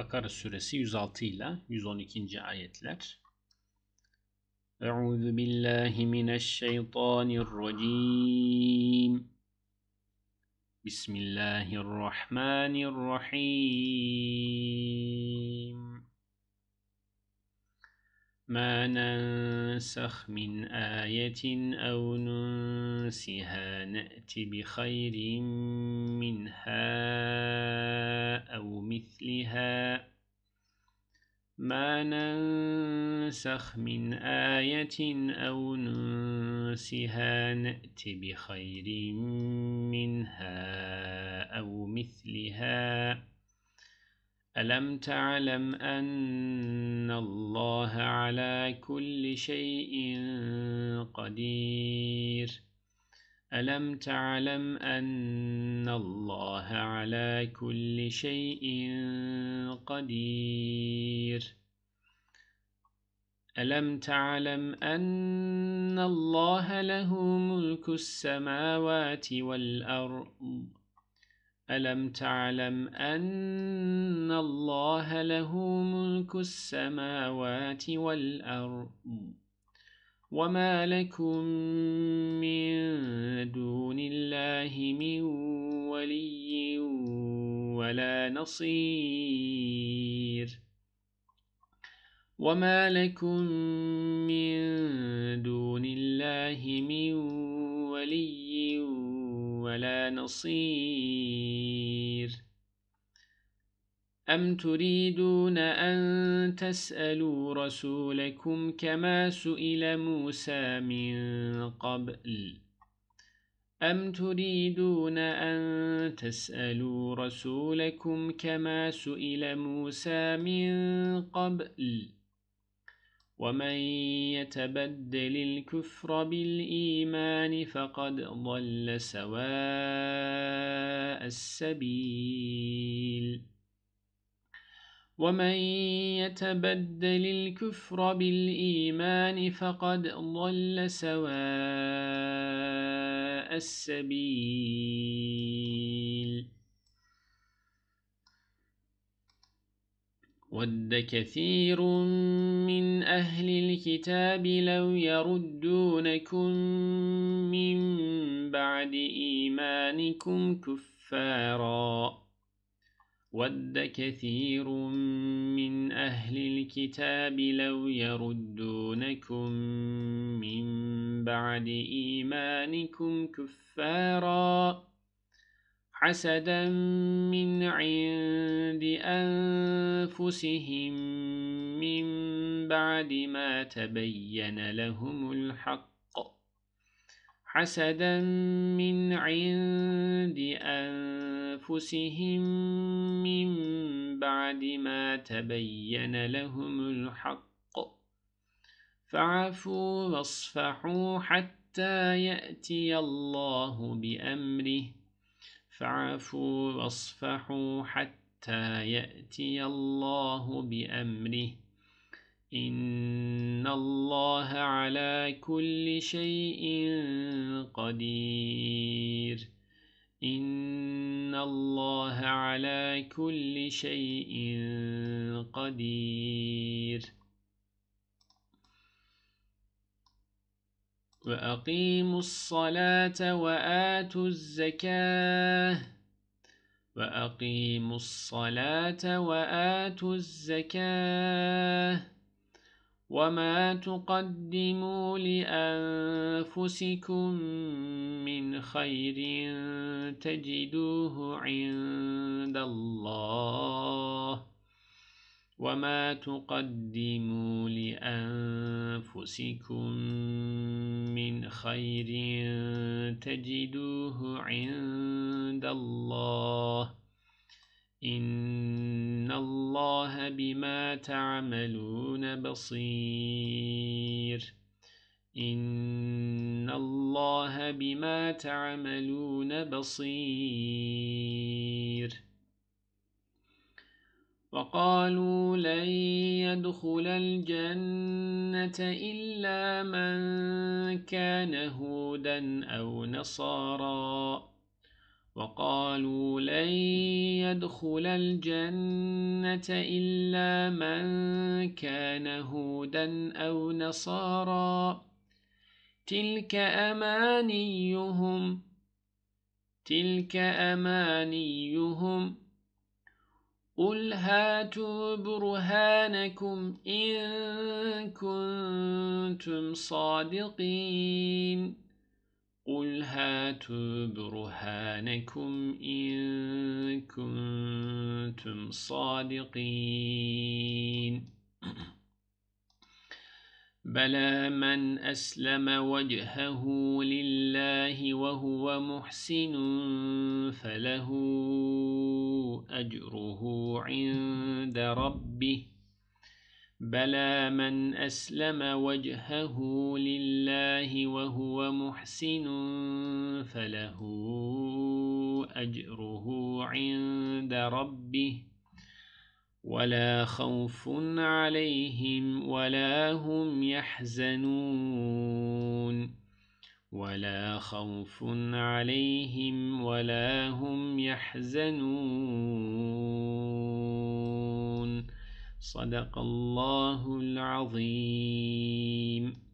Bakara suresi 106 ile 112. ayetler. Euzu billahi mineşşeytanirracim. Bismillahirrahmanirrahim. ما ننسخ من آية أو ننسخ أنفسها نأتي بخير منها أو مثلها ما ننسخ من آية أو ننسها نأتي بخير منها أو مثلها ألم تعلم أن الله على كل شيء قدير ألم تعلم أن الله على كل شيء قدير ألم تعلم أن الله له ملك السماوات والأرض ألم تعلم أن الله له ملك السماوات والأرض وما لكم من الله من ولي ولا نصير وما لكم من دون الله من ولي ولا نصير أم تريدون أن تسألوا رسولكم كما سئل موسى من قبل ؟ أَمْ تُرِيدُونَ أَن تَسْأَلُوا رَسُولَكُمْ كَمَا سُئِلَ مُوسَى مِن قَبْلِ وَمَن يَتَبَدَّلِ الْكُفْرَ بِالْإِيمَانِ فَقَدْ ضَلَّ سَوَاءَ السَّبِيلِ وَمَن يَتَبَدَّلِ الْكُفْرَ بِالْإِيمَانِ فَقَدْ ضَلَّ سَوَاءَ السبيل ود كثير من أهل الكتاب لو يردونكم من بعد إيمانكم كفاراً ود كثير من الكتاب لو يردونكم من بعد إيمانكم كفارا حسدا من عند أنفسهم من بعد ما تبين لهم الحق حسدا من عند أنفسهم من بعد ما تبين لهم الحق فعفوا واصفحوا حتى يأتي الله بأمره فعفوا واصفحوا حتى يأتي الله بأمره إن الله على كل شيء قدير إن الله على كل شيء قدير وأقيموا الصلاة وآتوا الزكاة وأقيموا الصلاة وآتوا الزكاة وما تقدموا لأنفسكم من خير تجدوه عند الله وما تقدموا لأنفسكم من خير تجدوه عند الله إن إِنَّ اللَّهَ بِمَا تَعْمَلُونَ بَصِيرٌ إِنَّ اللَّهَ بِمَا تَعْمَلُونَ بَصِيرٌ وقالوا لن يدخل الجنة إلا من كان هودا أو نصارا وقالوا لن يدخل الجنة إلا من كان هودا أو نصارا تلك أمانيهم تلك أمانيهم قل هاتوا برهانكم إن كنتم صادقين قل هاتوا برهانكم إن كنتم صادقين بلى من أسلم وجهه لله وهو محسن فله أجره عند ربه بلى من أسلم وجهه لله وهو محسن فله أجره عند ربه ولا خوف عليهم ولا هم يحزنون ولا خوف عليهم ولا هم يحزنون صدق الله العظيم